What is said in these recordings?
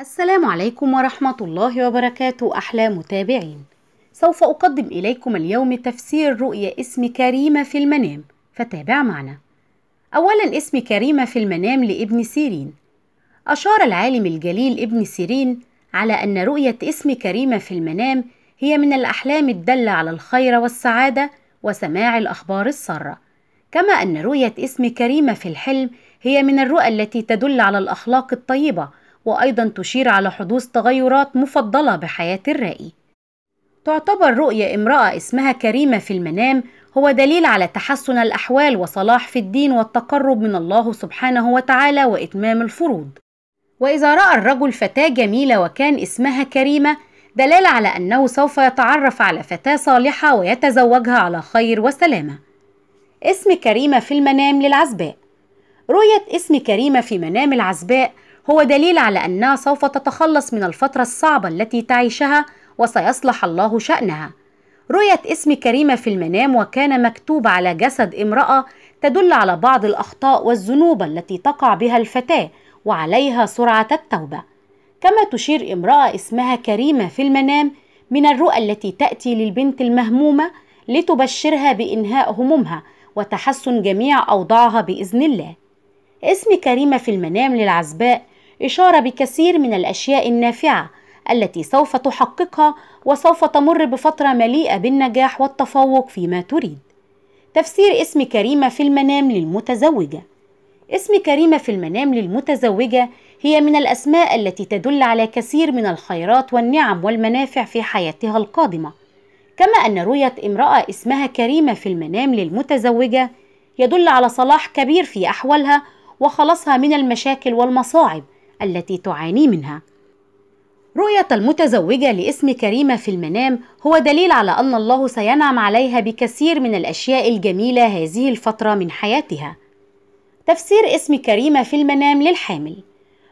السلام عليكم ورحمة الله وبركاته أحلى متابعين سوف أقدم إليكم اليوم تفسير رؤية اسم كريمة في المنام فتابع معنا أولا اسم كريمة في المنام لابن سيرين أشار العالم الجليل ابن سيرين على أن رؤية اسم كريمة في المنام هي من الأحلام الدالة على الخير والسعادة وسماع الأخبار السارة كما أن رؤية اسم كريمة في الحلم هي من الرؤى التي تدل على الأخلاق الطيبة وأيضا تشير على حدوث تغيرات مفضلة بحياة الرائي تعتبر رؤية امرأة اسمها كريمة في المنام هو دليل على تحسن الأحوال وصلاح في الدين والتقرب من الله سبحانه وتعالى وإتمام الفروض وإذا رأى الرجل فتاة جميلة وكان اسمها كريمة دلالة على أنه سوف يتعرف على فتاة صالحة ويتزوجها على خير وسلامة اسم كريمة في المنام للعزباء رؤية اسم كريمة في منام العزباء هو دليل على أنها سوف تتخلص من الفترة الصعبة التي تعيشها وسيصلح الله شأنها رؤية اسم كريمة في المنام وكان مكتوب على جسد امرأة تدل على بعض الأخطاء والذنوب التي تقع بها الفتاة وعليها سرعة التوبة كما تشير امرأة اسمها كريمة في المنام من الرؤى التي تأتي للبنت المهمومة لتبشرها بإنهاء همومها وتحسن جميع أوضاعها بإذن الله اسم كريمة في المنام للعزباء إشارة بكثير من الأشياء النافعة التي سوف تحققها وسوف تمر بفترة مليئة بالنجاح والتفوق فيما تريد. تفسير اسم كريمة في المنام للمتزوجة اسم كريمة في المنام للمتزوجة هي من الأسماء التي تدل على كثير من الخيرات والنعم والمنافع في حياتها القادمة. كما أن رؤية امرأة اسمها كريمة في المنام للمتزوجة يدل على صلاح كبير في أحوالها وخلصها من المشاكل والمصاعب التي تعاني منها رؤية المتزوجة لاسم كريمة في المنام هو دليل على أن الله سينعم عليها بكثير من الأشياء الجميلة هذه الفترة من حياتها. تفسير اسم كريمة في المنام للحامل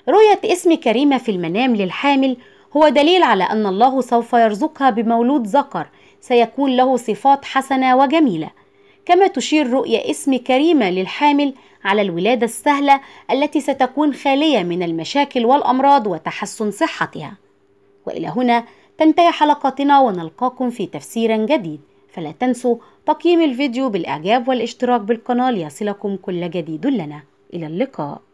رؤية اسم كريمة في المنام للحامل هو دليل على أن الله سوف يرزقها بمولود ذكر سيكون له صفات حسنة وجميلة كما تشير رؤية اسم كريمة للحامل على الولادة السهلة التي ستكون خالية من المشاكل والأمراض وتحسن صحتها. وإلى هنا تنتهي حلقتنا ونلقاكم في تفسير جديد، فلا تنسوا تقييم الفيديو بالإعجاب والاشتراك بالقناة ليصلكم كل جديد لنا. إلى اللقاء.